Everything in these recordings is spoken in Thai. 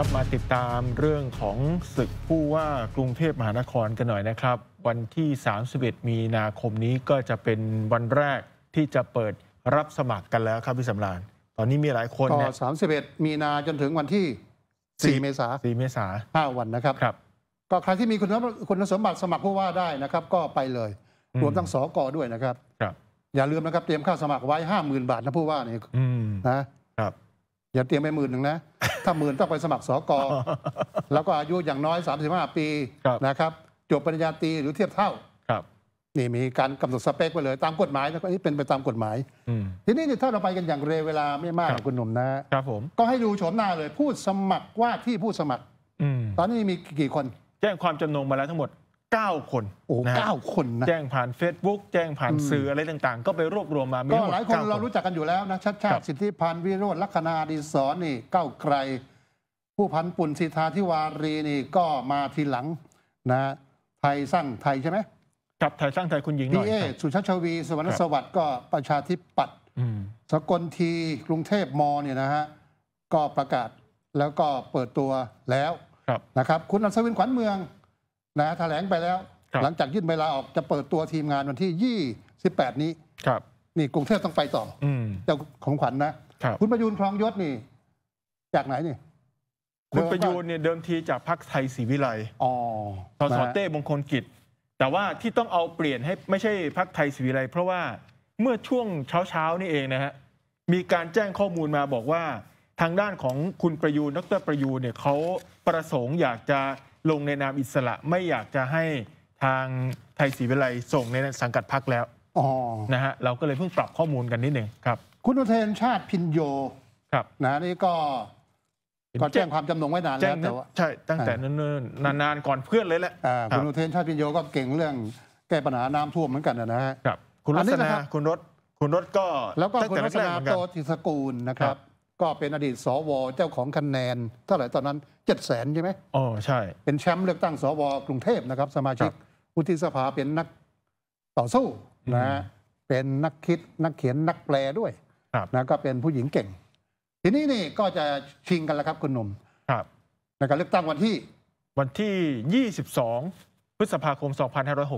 ครับมาติดตามเรื่องของศึกผู้ว่ากรุงเทพมหานครกันหน่อยนะครับ วันที่ 31 มีนาคมนี้ก็จะเป็นวันแรกที่จะเปิดรับสมัครกันแล้วครับพี่สำราญตอนนี้มีหลายคนเนี่ย31 มีนาจนถึงวันที่ 4 เมษา4เมษา5วันนะครับครับก็ใครที่มีคุณคุณสมบัติสมัครผู้ว่าได้นะครับ ก็ไปเลย รวมทั้งสกด้วยนะครับครับ อย่าลืมนะครับเตรียมค่าสมัครไว้ 50,000 บาทนะผู้ว่าเนี่ยนะครับอย่าเตรียมไปหมื่นหนึ่งนะถ้าหมื่นต้องไปสมัครสกแล้วก็อายุอย่างน้อย35ปีนะครับจบปริญญาตรีหรือเทียบเท่าครับ นี่มีการกำหนดสเปคไปเลย ตามกฎหมายนะครับนี่เป็นไปตามกฎหมายทีนี้ถ้าเราไปกันอย่างเร็วเวลาไม่มากคุณหนุ่มนะครับผมก็ให้ดูโฉมหน้าเลยผู้สมัครว่าที่ผู้สมัครตอนนี้มีกี่คนแจ้งความจำนงมาแล้วทั้งหมด9 คน โอ้โหเก้าคนนะ แจ้งผ่าน Facebook แจ้งผ่านสื่ออะไรต่างๆ ก็ไปรวบรวมมา มี้หลายคนเรารู้จักกันอยู่แล้วนะ ชัดชาติสิทธิพันธ์ วิโรจน์ลัคนาดีสอนนี่เก้าใคร ผู้พันปุ่นสิทธาธิวารีนี่ก็มาทีหลังนะไทยสร้างไทยใช่ไหมกับไทยสร้างไทยคุณหญิงหน่อยเอสุชาติชวี สวรรณสวัสดิ์ก็ประชาธิปัตย์สกลทีกรุงเทพมอเนี่ยนะฮะก็ประกาศแล้วก็เปิดตัวแล้วนะครับ คุณอัศวินขวัญเมืองนะแถลงไปแล้ว หลังจากยื่นใบลาออกจะเปิดตัวทีมงานวันที่ยีนี้ครับนี่กรุงเทพต้องไปต่อ อืเจ้าของขวัญนะคคุณประยูนคลองยศนี่จากไหนนี่คุณประยูนเนี่ยเดิมทีจากพรรคไทยศรีวิไลอ๋อสสเต้มงคลกิจแต่ว่าที่ต้องเอาเปลี่ยนให้ไม่ใช่พรรคไทยศรีวิไลเพราะว่าเมื่อช่วงเช้าเช้าๆนี่เองนะฮะมีการแจ้งข้อมูลมาบอกว่าทางด้านของคุณประยูนดรประยูนเนี่ยเขาประสงค์อยากจะลงในนามอิสระไม่อยากจะให้ทางไทยศรีวิไลส่งในสังกัดพักแล้วนะฮะเราก็เลยเพิ่งปรับข้อมูลกันนิดหนึ่งครับคุณอุเทนชาติพินโยครับนะนี่ก็ก็แจ้งความจำนงไว้นานแล้วแต่ว่าใช่ ตั้งแต่เนิ่นๆนานๆก่อนเพื่อนเลยแหละคุณอุเทนชาติพินโยก็เก่งเรื่องแก้ปัญหาน้ำท่วมเหมือนกันนะฮะครับคุณรัศนาคุณรถคุณรถก็แล้วก็คุณรัศนาโตติสกูลนะครับก็เป็นอดีตสวเจ้าของคะแนน เท่าไหร่ตอนนั้นเจ็ดแสนใช่ไหมอ๋อใช่ เป็นแชมป์เลือกตั้ง สว กรุงเทพนะครับ สมาชิกวุฒิสภาเป็นนักต่อสู้นะเป็นนักคิดนักเขียนนักแปลด้วยนะก็เป็นผู้หญิงเก่ง ทีนี้นี่ก็จะชิงกันแล้วครับคุณหนุ่มครับในการเลือกตั้งวันที่ วันที่ 22 พฤษภาคม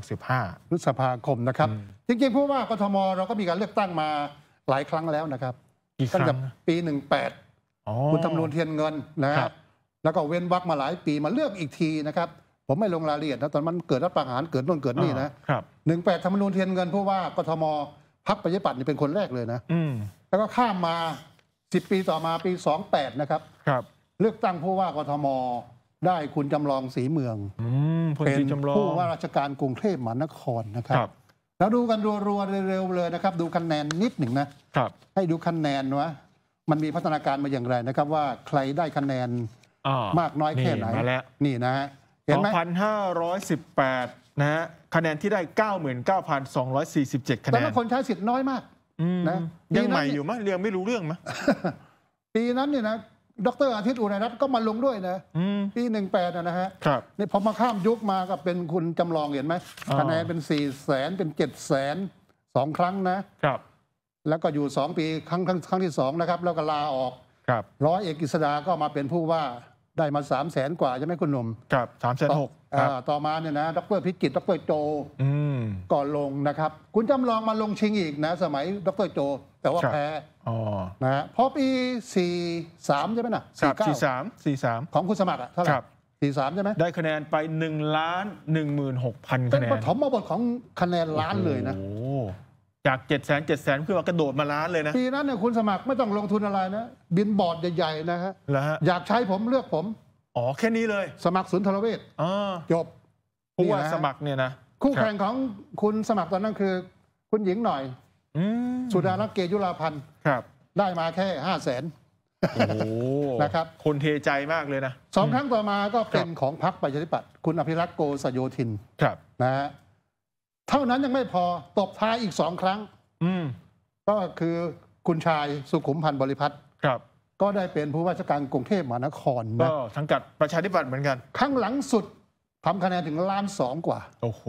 2565พฤษภาคมนะครับจริงๆผู้ว่ากทมเราก็มีการเลือกตั้งมาหลายครั้งแล้วนะครับกี่คตั้งรัแต่ปีอ๋อ18 คุณทำนูนเทียนเงินนะครับ แล้วก็เว้นวักมาหลายปีมาเลือกอีกทีนะครับ ผมไม่ลงรายละเอียดนะตอนมันเกิดรัฐประหารเกิดนู่นเกิดนี่นะครับหนึ่งแปดทำนูนเทียนเงินผู้ว่า กทม พักประชาธิปัตย์นี่เป็นคนแรกเลยนะอืแล้วก็ข้ามมาิบปีต่อมาปี 28 นะครับครับ เลือกตั้งผู้ว่ากทม ได้คุณจำลองสีเมืองอืเป็นผู้ว่าราชการกรุงเทพมหานครนะครัครับเราดูกันรัวๆเร็วๆเลยนะครับ ดูคะแนนนิดหนึ่งนะครับ ให้ดูคะแนนวะมันมีพัฒนาการมาอย่างไรนะครับ ว่าใครได้คะแนนมากน้อยแค่ไหนมาแล้วนี่นะฮะเห็นไหม2,518นะฮะคะแนนที่ได้99,247คะแนนแต่คนใช้สิทธิ์น้อยมากนะยังใหม่อยู่มั้ยเรียงไม่รู้เรื่องมั้ยปีนั้นเนี่ยนะดรอาทิตย์อุไรรัตน์ก็มาลงด้วยนะ ปีหนึ่งแปดนะฮะนี่พอมาข้ามยุคมาก็เป็นคุณจำลองเห็นไหมคะแนนเป็นสี่แสนเป็นเจ็ดแสนสองครั้งนะ ครับ แล้วก็อยู่สองปีครั้งครั้งครั้งที่สองนะครับแล้วก็ลาออกครับร้อยเอกกฤษดาก็มาเป็นผู้ว่าได้มาสามแสนกว่า ใช่ไหมคุณหนุ่มครับสามแสนหกต่อมาเนี่ยนะดรพิจิตดรโจก่อนลงนะครับ คุณจำลองมาลงชิงอีกนะ สมัยดรโจแต่ว่าแพ้นะฮะพราะปี43ใช่ไหมนะสี่เก้าสี่สามสี่สามของคุณสมัครอะเท่าไหร่สี่สามใช่ไหมได้คะแนนไป1นึ่งล้านหนึ่งหมื่นหกพันคะแนนเป็นปฐมบทของคะแนนล้านเลยนะจาก7จ็ดแสนเจ็ดแสนขึ้นมากระโดดมาล้านเลยนะ ปีนั้นเนี่ยคุณสมัครไม่ต้องลงทุนอะไรนะ บินบอร์ดใหญ่ๆนะฮะอยากใช้ผมเลือกผม อ๋อแค่นี้เลย สมัครศูนย์ทรเวศจบผู้ว่าสมัครเนี่ยนะคู่แข่งของคุณสมัครตอนนั้นคือคุณหญิงหน่อยสุดารัต์เกยุราพันธ์ครับ ได้มาแค่ห้าแสนนะครับคนเทใจมากเลยนะสองครั้งต่อมาก็เป็นของพรรคประชาธิปัตย์คุณอภิรักษ์โกสโยธินครับนะฮะเท่านั้นยังไม่พอตบท้ายอีกสองครั้ง อืก็คือคุณชายสุขุมพันธ์บริพัตรครับ ก็ได้เป็นผู้ว่าราชการกรุงเทพมหานครนะสังกัดประชาธิปัตย์เหมือนกัน ครั้งหลังสุดทำคะแนนถึงล้านสองกว่า โอ้โห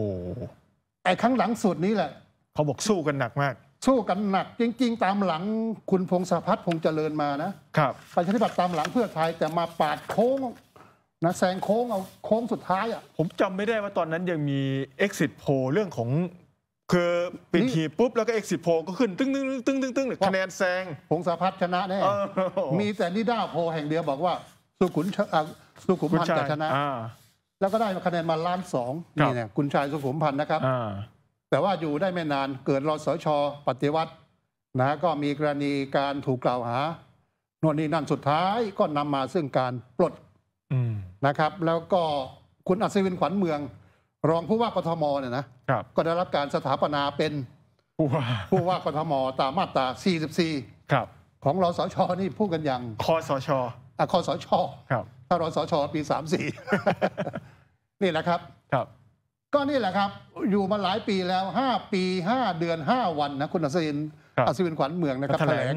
ไอ้ครั้งหลังสุดนี้แหละ เขาบอกสู้กันหนักมากสู้กันหนักจริงๆตามหลังคุณพงษพัฒน์พงษ์เจริญมานะครับประชาธิปัตย์ตามหลังเพื่อไทยแต่มาปาดโค้งนะแซงโค้ง เอาโค้งสุดท้ายอ่ะผมจำไม่ได้ว่าตอนนั้นยังมี exit poll เรื่องของคือปิดทีปุ๊บ แล้วก็ exit poll ก็ขึ้น ตึ้งตึ้งตึ้งตึ้งตึ้งคะแนนแซงพงษพัฒน์ชนะแน่ มีแต่นิด้าโพ แห่งเดียวบอกว่าสุขุนสุขุมพันธ์จะชนะแล้วก็ได้คะแนนมาล้านสองนี่เนี่ยคุณชายสุขุมพันธ์นะครับแต่ว่าอยู่ได้ไม่นานเกิดรสช ปฏิวัตินะก็มีกรณีการถูกกล่าวหาโน่นนี่นั่นสุดท้ายก็นำมาซึ่งการปลดนะครับ แล้วก็คุณอัศวินขวัญเมือง รองผู้ว่ากทมเนี่ยนะก็ได้รับการสถาปนาเป็นผู้ว่ากทม ตามมาตรา 44ครับ ของรสช นี่พูดกันอย่าง คอสชอคอสชครับถ้ารสช ปี 34 นี่แหละครับครับก็นี่แหละครับอยู่มาหลายปีแล้ว 5 ปี5เดือน 5 วันนะ คุณอัศวินอัศวินขวัญเมืองนะครับแถลง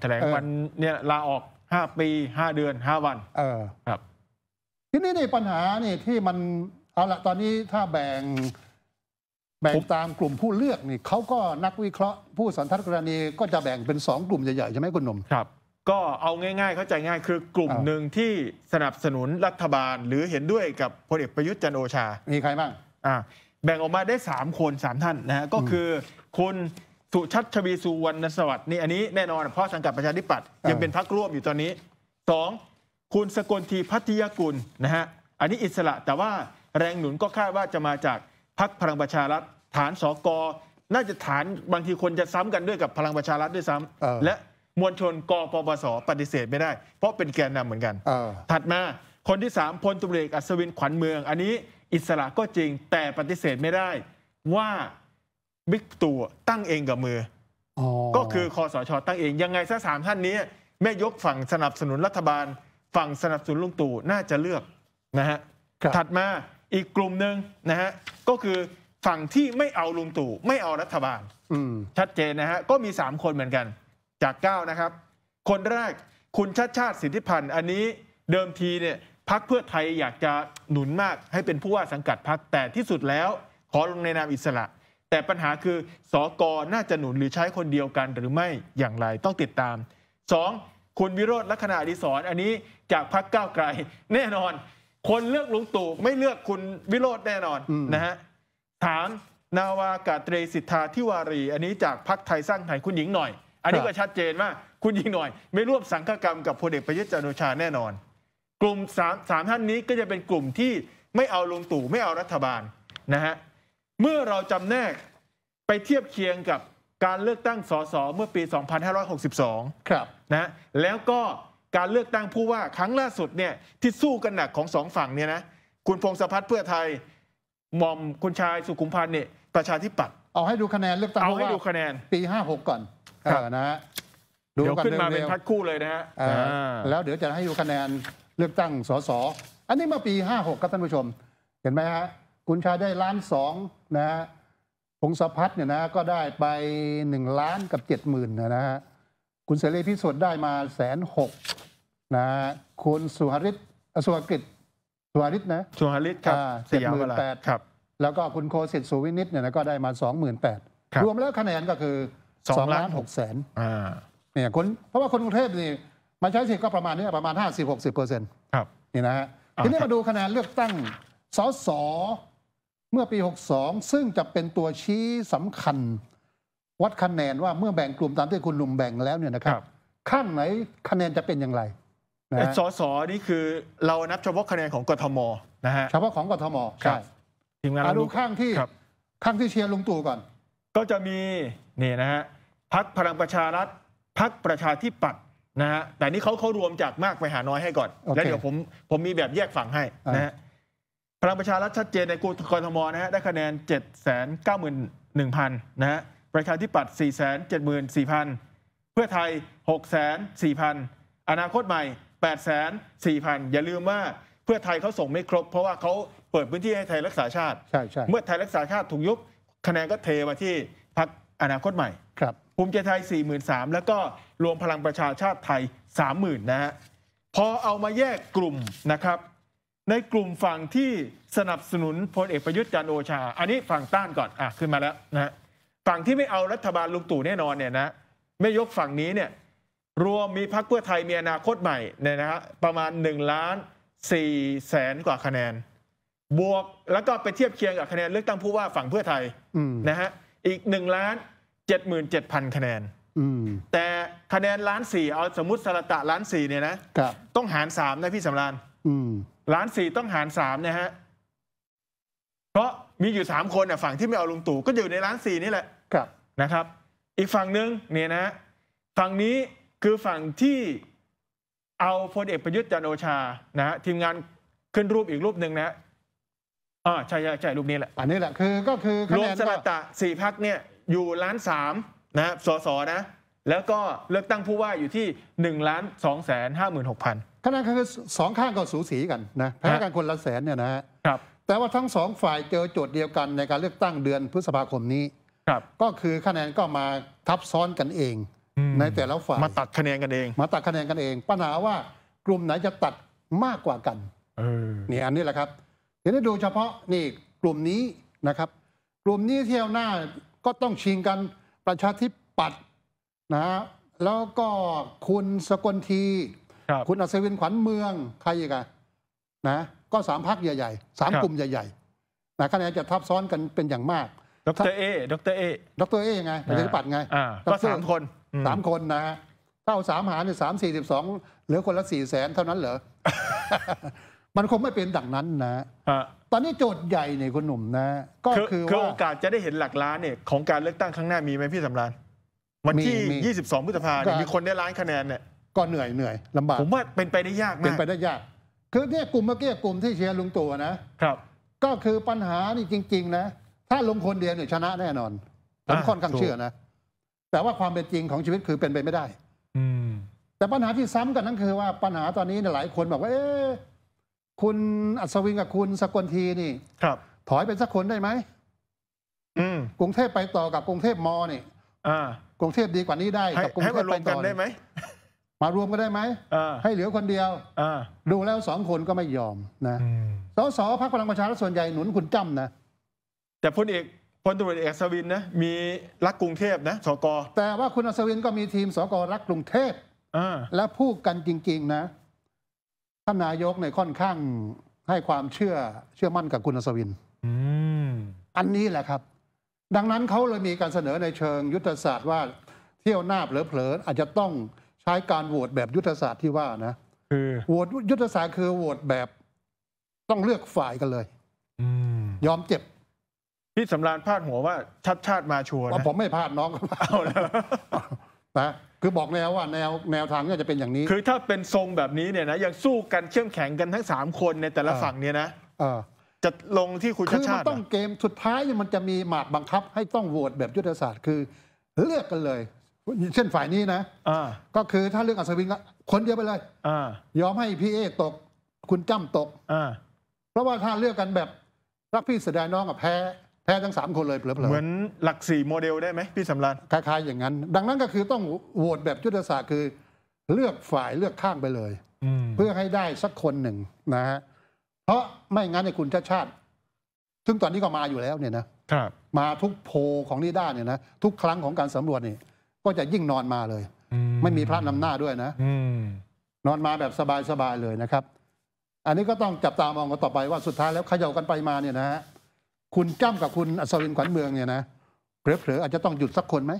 แถลงวันเนี่ยลาออก 5 ปี 5 เดือน 5 วัน เออครับทีนี้ในปัญหานี่ที่มันเอาละตอนนี้ถ้าแบ่งแบ่งตามกลุ่มผู้เลือกนี่เขาก็นักวิเคราะห์ผู้สันทัดกรณีก็จะแบ่งเป็นสองกลุ่มใหญ่ๆใช่ไหมคุณหนุ่มครับ ก็เอาง่ายๆเข้าใจง่าย คือกลุ่มหนึ่งที่สนับสนุนรัฐบาล หรือเห็นด้วยกับพลเอกประยุทธ์จันโอชา มีใครบ้างอแบ่งออกมาได้ 3 คน 3 ท่าน นะฮะก็คือคุณสุชัดชวีสุวรรณสวัสดิ์นี่อันนี้แน่นอนเพราะสังกัดประชาธิปัตย์ยังเป็นพักร่วมอยู่ตอนนี้ 2. คุณสกลทีพัทยกุล นะฮะอันนี้อิสระแต่ว่าแรงหนุนก็คาดว่าจะมาจากพักพลังประชารัฐฐานสกน่าจะฐาน บางทีคนจะซ้ำกันด้วยกับพลังประชารัฐด้วยซ้ำ และมวลชนกปปสปฏิเสธไม่ได้เพราะเป็นแกนนำเหมือนกันถัดมาคนที่3พลตุเรกอัศวินขวัญเมืองอันนี้อิสระก็จริงแต่ปฏิเสธไม่ได้ว่าบิ๊กตู่ตั้งเองกับมืออก็คือคอสชตั้งเอง ยังไงซะสามท่านนี้แม่ยกฝั่งสนับสนุนรัฐบาล ฝั่งสนับสนุนลุงตู่น่าจะเลือกนะฮะถัดมาอีกกลุ่มหนึ่งนะฮะก็คือฝั่งที่ไม่เอาลุงตู่ไม่เอารัฐบาลชัดเจนนะฮะ ก็มีสามคนเหมือนกัน จากเก้านะครับคนแรกคุณชาติชาติสิทธิพันธ์อันนี้เดิมทีเนี่ยพักเพื่อไทยอยากจะหนุนมากให้เป็นผู้ว่าสังกัดพักแต่ที่สุดแล้วขอลงในนามอิสระ แต่ปัญหาคือสอกอน่าจะหนุนหรือใช้คนเดียวกันหรือไม่อย่างไรต้องติดตาม 2. คุณวิโรธลักษณะอดิศรอันนี้จากพักก้าวไกลแน่นอนคนเลือกลุงตู่ไม่เลือกคุณวิโรธแน่นอนนะฮะถาม นาวากาตรีสิทธาทิวารี อันนี้จากพักไทยสร้างไทยคุณหญิงหน่อย อันนี้ก็ชัดเจนว่าคุณหญิงหน่อย ไม่ร่วมสังฆกรรมกับพลเอกประยุทธ์จันโอชาแน่นอนกลุ่มสามสามท่านนี้ก็จะเป็นกลุ่มที่ไม่เอาลงตู่ไม่เอารัฐบาลนะฮะเมื่อเราจำแนกไปเทียบเคียงกับการเลือกตั้งสสเมื่อปี 2562 ครับนะแล้วก็การเลือกตั้งผู้ว่าครั้งล่าสุดเนี่ยที่สู้กันหนักของสองฝั่งเนี่ยนะคุณพงศพัฒน์เพื่อไทยหม่อมคุณชายสุขุมพันธ์เนี่ยประชาธิปัตย์เอาให้ดูคะแนนเลือกตั้งเอาให้ดูคะแนนปี 56 ก่อนนะฮะเดี๋ยวขึ้นมาเป็นพัดคู่เลยนะฮะแล้วเดี๋ยวจะให้ดูคะแนนเลือกตั้งสสอ อันนี้มาปี 56ครับท่านผู้ชม เห็นไหมฮะ คุณชาได้ล้านสองนะฮะพงศพัฒน์เนี่ยนะก็ได้ไป 1 ล้านกับ 7 0,000 นะฮะ คุณเสรีพิสุทธิ์ได้มาแสนหกนะฮะคุณสุหริตสุหกิจสุหริตนะ สุหริตครับเจ็ดหมื่นแปดครับ แล้วก็คุณโคสิทธิ์สุวินิตเนี่ยนะก็ได้มาสองหมื่นแปดรวมแล้วคะแนนก็คือสองล้านหกแสนอ่า เนี่ยคน เพราะว่าคนกรุงเทพนี่มันใช้สิทธิ์ก็ประมาณนี้ ประมาณ 50 60เปอร์เซ็นต์ครับนี่นะฮะทีนี้มาดูคะแนนเลือกตั้งสสเมื่อปี 62 ซึ่งจะเป็นตัวชี้สำคัญ วัดคะแนนว่าเมื่อแบ่งกลุ่มตามที่คุณลุมแบ่งแล้วเนี่ยนะครับ ข้างไหนคะแนนจะเป็นอย่างไรสสนี่คือ เรานับเฉพาะคะแนนของกทมนะฮะเฉพาะของกทมใช่ทีมงานาดูข้างที่ข้างที่เชียร์ลุงตู่ก่อน ก็จะมีนี่นะฮะพักพลังประชารัฐพักประชาธิปัตยนะฮะแต่นี่เขาเขารวมจากมากไปหาน้อยให้ก่อน แล้วเดี๋ยวผมผมมีแบบแยกฝั่งให้นะฮะพลังประชารัฐชัดเจนในกรทมนะฮะได้คะแนน 7 9 1 0 0 0 นะฮะประชาธิปัตย์4 7 4 0 0 0 เพื่อไทย6 4 0 0 0อนาคตใหม่8 4 0 0 0 อย่าลืมว่าเพื่อไทยเขาส่งไม่ครบ เพราะว่าเขาเปิดพื้นที่ให้ไทยรักษาชาติใช่ใช่เมื่อไทยรักษาชาติถูกยุบคะแนนก็เทมาที่พรรคอนาคตใหม่ครับภูมิใจไทย 43,000แล้วก็รวมพลังประชาชาติไทย 30,000 นะฮะ พอเอามาแยกกลุ่มนะครับ ในกลุ่มฝั่งที่สนับสนุนพลเอกประยุทธ์จันโอชา อันนี้ฝั่งต้านก่อน อ่ะขึ้นมาแล้วนะฝั่งที่ไม่เอารัฐบาลลุงตู่แน่นอนเนี่ยนะ ไม่ยกฝั่งนี้เนี่ย รวมมีพรรคเพื่อไทยมีอนาคตใหม่เนี่ยนะฮะ ประมาณ1ล้าน4แสนกว่าคะแนน บวกแล้วก็ไปเทียบเคียงกับคะแนนเลือกตั้งผู้ว่าฝั่งเพื่อไทยนะฮะ อีก1ล้านเจจ็ดหมื่น็ดพันคะแนนแต่คะแนนล้านสี่เอาสมมติสระตะล้านสี่เนี่ยนะ ต้องหารสามนะพี่สำรานล้านสี่ต้องหารสามนะฮะเพราะมีอยู่สามคนฝั่งที่ไม่เอาลุงตู่ก็อยู่ในล้านสี่นี่แหละนะครับ อีกฝั่งหนึ่งเนี่ยนะฝั่งนี้คือฝั่งที่เอาพลเอกประยุทธ์จันโอชานะฮะทีมงานขึ้นรูปอีกรูปหนึ่งนะอ่าใช่ใช่รูปนี้แหละอันนี้แหละคือก็คือรวมสระตะสี่พักเนี่ยอยู่ล้านสามนะสสนะ แล้วก็เลือกตั้งผู้ว่าอยู่ที่1นึ่งล้านสองแสนห้าหมื่นหกพันคะแนนคือสองข้างก็สูสีกันนะแพ้กันคนละแสนเนี่ยนะฮะครับ แต่ว่าทั้งสองฝ่ายเจอโจทย์เดียวกันในการเลือกตั้งเดือนพฤษภาคมนี้ ครับ ก็คือคะแนนก็มาทับซ้อนกันเอง ในแต่ละฝ่ายมาตัดคะแนนกันเอง มาตัดคะแนนกันเอง ปัญหาว่ากลุ่มไหนจะตัดมากกว่ากันนี่อันนี้แหละครับเหีนด้ดูเฉพาะนี่กลุ่มนี้นะครับ กลุ่มนี้เที่ยวหน้าก็ต้องชิงกันประชาธิปัตย์นะฮะแล้วก็คุณสกลที คุณอัศวินขวัญเมืองใครอีกอะนะ ก็สามพักใหญ่ๆสามกลุ่มใหญ่ๆนะคะแนนจะทับซ้อนกันเป็นอย่างมากดรเอดรเอดรเอยังไง ประชาธิปัตย์ไงก็สามคนสามคนนะฮะถ้าเอาสามหารเนี่ยสามสี่สิบสองเหลือคนละสี่แสน เท่านั้นเหรอมันคงไม่เป็นดังนั้นนะ ตอนนี้โจทย์ใหญ่เนี่ยคุณหนุ่มนะ ก็คือว่าโอกาสจะได้เห็นหลักล้านเนี่ย ของการเลือกตั้งครั้งหน้ามีไหมพี่สำรานวันที่ 22 พฤษภาเนี่ยมีคนได้ล้านคะแนน เนี่ย ก็เหนื่อยเหนื่อยลำบาก ผมว่าเป็นไปได้ยากมาก เป็นไปได้ยาก คือเนี่ยกลุ่มเมื่อกี้กลุ่มที่เชียร์ลุงตู่นะ ครับ ก็คือปัญหานี่จริงๆนะ ถ้าลงคนเดียวเนี่ยชนะแน่นอนผมค่อนข้างเชื่อนะ แต่ว่าความเป็นจริงของชีวิตคือเป็นไปไม่ได้ อืแต่ปัญหาที่ซ้ำกันนั่นคือว่าปัญหาตอนนี้หลายคนบอกว่าเอ๊ะคุณอัศวินกับคุณสกลทีนี่ ครับ ถอยเป็นสักคนได้ไหมอืมกรุงเทพไปต่อกับกรุงเทพมอนี่อ่า กรุงเทพดีกว่านี้ได้กับกรุงให้เทมาพรวไปมกัต่นอได้ไหม มารวมก็ได้ไหมอ่าให้เหลือคนเดียวอ่าดูแล้วสองคนก็ไม่ยอมนะสสพรรคพลังประชารัฐส่วนใหญ่หนุนคุณจ้ำนะแต่พลเอกพลตุรวจเอกอัศวินนะมีรักกรุงเทพนะสกแต่ว่าคุณอัศวินก็มีทีมสกรักกรุงเทพอ่าและพูดกันจริงๆ นะท่านนายกในค่อนข้างให้ความเชื่อเชื่อมั่นกับคุณอศวินอันนี้แหละครับ ดังนั้นเขาเลยมีการเสนอในเชิงยุทธศาสตร์ว่าเที่ยวหน้าเผลอๆอาจจะต้องใช้การโหวตแบบยุทธศาสตร์ที่ว่านะคือโหวตยุทธศาสตร์คือโหวตแบบต้องเลือกฝ่ายกันเลยอยอมเจ็บพี่สำราญพลาดหัวว่าชัดชาติมาชัวร์นะผมไม่พลาดน้องก็พลาดนะคือบอกแล้วว่าแนวแนวทางก็จะเป็นอย่างนี้ คือถ้าเป็นทรงแบบนี้เนี่ยนะยังสู้กันเชื่อมแข็งกันทั้ง 3 คนในแต่ละฝั่งเนี่ยนะจะลงที่คุณชาติชาติคือมันต้องเกมสุดท้าย มันจะมีหมากบังคับให้ต้องโหวตแบบยุทธศาสตร์คือเลือกกันเลยเช่นฝ่ายนี้นะก็คือถ้าเรื่องอัศวินก็คนเดียวไปเลยอยอมให้พี่เอกตก คุณจ้ำตกเพราะว่าถ้าเลือกกันแบบรักพี่เสดายน้องกับแพ้แพ้ทั้ง 3 คนเลยเปลอๆเหมือนหลักสี่โมเดลได้ไหม พี่สำรานคล้าย ๆ อย่างนั้น ดังนั้นก็คือต้องโหวตแบบยุทธศาสตร์ คือเลือกฝ่ายเลือกข้างไปเลย เพื่อให้ได้สักคนหนึ่งนะฮะเพราะไม่งั้นในคุณชาติชาติซึ่งตอนนี้ก็มาอยู่แล้ว เนี่ยนะครับ มาทุกโพของนี่ด้าเนี่ยนะทุกครั้งของการสำรวจนี่ ก็จะยิ่งนอนมาเลยไม่มีพระนำหน้าด้วยนะนอนมาแบบสบายๆเลยนะครับ อันนี้ก็ต้องจับตามองกันต่อไปว่าสุดท้ายแล้วเขย่ากันไปมาเนี่ยนะฮะคุณจ้ำกับคุณอัศวินขวัญเมืองเนี่ยนะเผลอๆอาจจะต้องหยุดสักคนไหม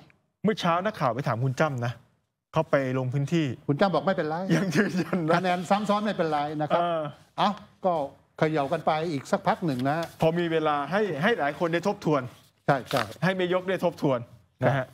เมื่อเช้านักข่าวไปถามคุณจ้ำนะเขาไปลงพื้นที่คุณจ้ำบอกไม่เป็นไรยังยืนยันนะคะแนนซ้ำซ้อนไม่เป็นไรนะครับเอ้าก็เขย่ากันไปอีกสักพักหนึ่งนะ พอมีเวลาให้ให้หลายคนได้ทบทวนใช่ใช่ให้ไม่ยกได้ทบทวนนะฮะ